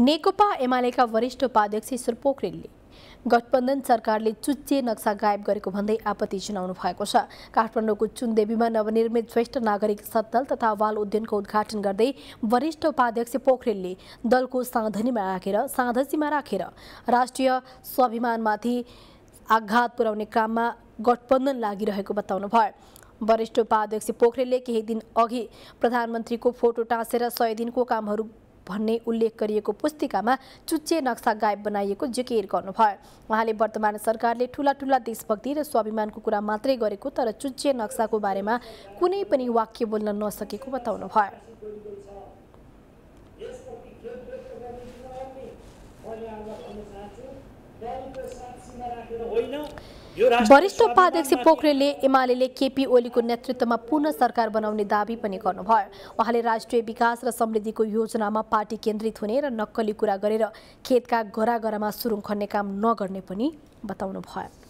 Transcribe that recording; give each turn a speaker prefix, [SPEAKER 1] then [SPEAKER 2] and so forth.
[SPEAKER 1] नेकपा एमालेका वरिष्ठ उपाध्यक्ष ईश्वर पोखरेलले गठबन्धन सरकारले चुच्चे नक्सा गायब गरेको भन्दै आपत्ति जनाउनु भएको छ काठमाडौँको चुनदेवीमा नवनिर्मित ज्येष्ठ नागरिक सत्तल तथा वाल उद्यानको उद्घाटन गर्दै वरिष्ठ उपाध्यक्ष पोखरेलले दलको साँधनीमा राखेर साँधसीमा राखेर राष्ट्रिय स्वाभिमानमाथि आघात पुर्याउने काममा गठबन्धन लागिरहेको बताउनु भयो वरिष्ठ उपाध्यक्ष पोखरेलले केही दिन अघि प्रधानमन्त्रीको फोटो टाँसेर सय दिनको कामहरू भन्ने उल्लेख गरिएको पुस्तिकामा चुच्चे नक्सा गायब बनाइएको जिकिर गर्नुभयो उहाँले वर्तमान सरकारले ठुला ठुला देशभक्ति र स्वाभिमानको कुरा मात्रै गरेको तर चुच्चे नक्साको बारेमा कुनै पनि वाक्य बोल्न नसकेको बताउनुभयो वरिष्ठ उपाध्यक्ष पोखरेलले एमाले केपी ओलीको नेतृत्वमा पुनः सरकार बनाउने दावी पनि गर्नुभयो उहाँले राष्ट्रिय विकास र समृद्धिको योजनामा पार्टी केन्द्रित हुने र नक्कली कुरा गरेर खेतका घराघरामा सुरुङ खन्ने काम नगर्ने पनि बताउनुभयो